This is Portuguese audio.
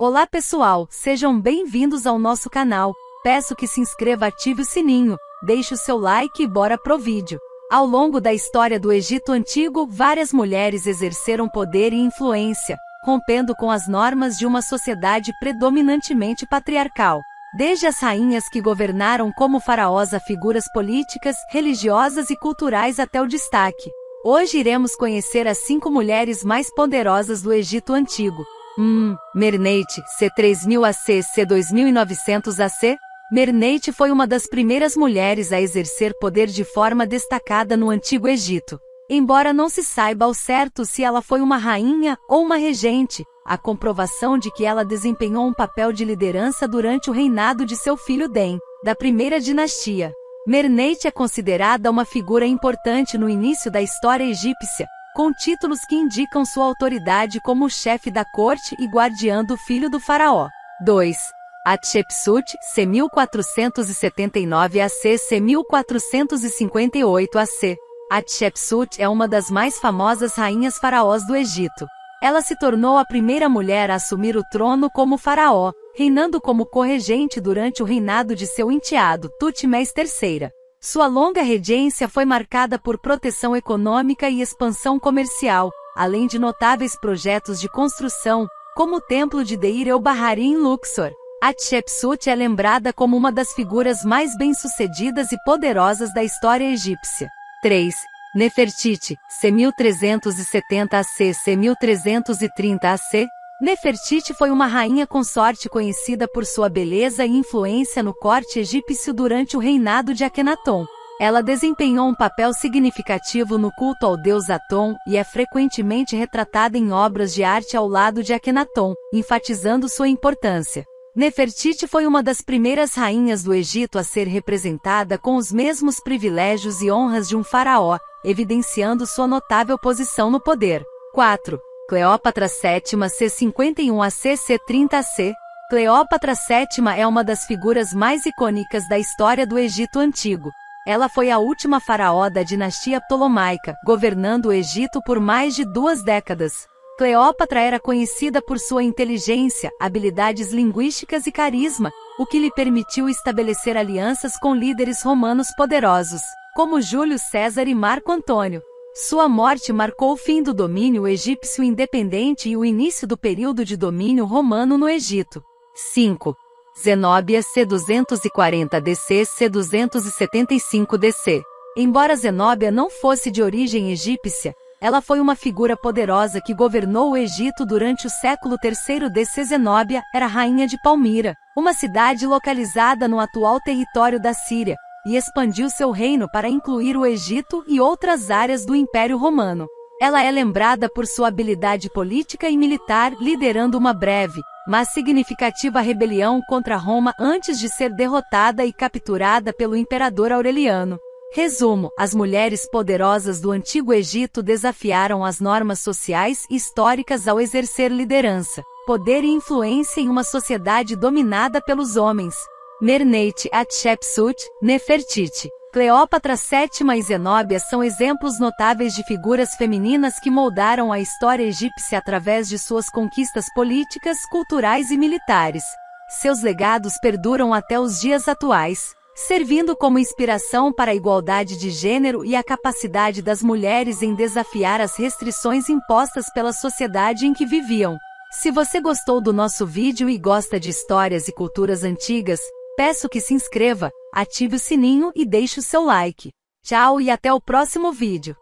Olá pessoal, sejam bem-vindos ao nosso canal. Peço que se inscreva, ative o sininho, deixe o seu like e bora pro vídeo. Ao longo da história do Egito Antigo, várias mulheres exerceram poder e influência, rompendo com as normas de uma sociedade predominantemente patriarcal. Desde as rainhas que governaram como faraós a figuras políticas, religiosas e culturais até o destaque. Hoje iremos conhecer as cinco mulheres mais poderosas do Egito Antigo. Hum, Mernate, C3000 AC, C2900 AC? Merneite foi uma das primeiras mulheres a exercer poder de forma destacada no Antigo Egito. Embora não se saiba ao certo se ela foi uma rainha ou uma regente, a comprovação de que ela desempenhou um papel de liderança durante o reinado de seu filho Den, da primeira dinastia. Merneite é considerada uma figura importante no início da história egípcia, com títulos que indicam sua autoridade como chefe da corte e guardiã do filho do faraó. 2. Hatshepsut, C1479 a C, 1458 a C. Hatshepsut é uma das mais famosas rainhas faraós do Egito. Ela se tornou a primeira mulher a assumir o trono como faraó, reinando como corregente durante o reinado de seu enteado Tutmés III. Sua longa regência foi marcada por proteção econômica e expansão comercial, além de notáveis projetos de construção, como o Templo de Deir el-Bahari em Luxor. Hatshepsut é lembrada como uma das figuras mais bem-sucedidas e poderosas da história egípcia. 3. Nefertiti, C1370 a C, C1330 a C, Nefertiti foi uma rainha consorte conhecida por sua beleza e influência no corte egípcio durante o reinado de Akenaton. Ela desempenhou um papel significativo no culto ao deus Aton e é frequentemente retratada em obras de arte ao lado de Akenaton, enfatizando sua importância. Nefertiti foi uma das primeiras rainhas do Egito a ser representada com os mesmos privilégios e honras de um faraó, evidenciando sua notável posição no poder. 4. Cleópatra VII C51 a CC30 a C. Cleópatra VII é uma das figuras mais icônicas da história do Egito Antigo. Ela foi a última faraó da dinastia ptolomaica, governando o Egito por mais de duas décadas. Cleópatra era conhecida por sua inteligência, habilidades linguísticas e carisma, o que lhe permitiu estabelecer alianças com líderes romanos poderosos, como Júlio César e Marco Antônio. Sua morte marcou o fim do domínio egípcio independente e o início do período de domínio romano no Egito. 5. Zenóbia C240 DC C275 DC. Embora Zenóbia não fosse de origem egípcia, ela foi uma figura poderosa que governou o Egito durante o século III DC. Zenóbia era rainha de Palmira, uma cidade localizada no atual território da Síria, e expandiu seu reino para incluir o Egito e outras áreas do Império Romano. Ela é lembrada por sua habilidade política e militar, liderando uma breve, mas significativa rebelião contra Roma antes de ser derrotada e capturada pelo imperador Aureliano. Resumo: as mulheres poderosas do Antigo Egito desafiaram as normas sociais e históricas ao exercer liderança, poder e influência em uma sociedade dominada pelos homens. Merneit Hatshepsut, Nefertiti, Cleópatra VII e Zenóbia são exemplos notáveis de figuras femininas que moldaram a história egípcia através de suas conquistas políticas, culturais e militares. Seus legados perduram até os dias atuais, servindo como inspiração para a igualdade de gênero e a capacidade das mulheres em desafiar as restrições impostas pela sociedade em que viviam. Se você gostou do nosso vídeo e gosta de histórias e culturas antigas, Peço que se inscreva, ative o sininho e deixe o seu like. Tchau e até o próximo vídeo.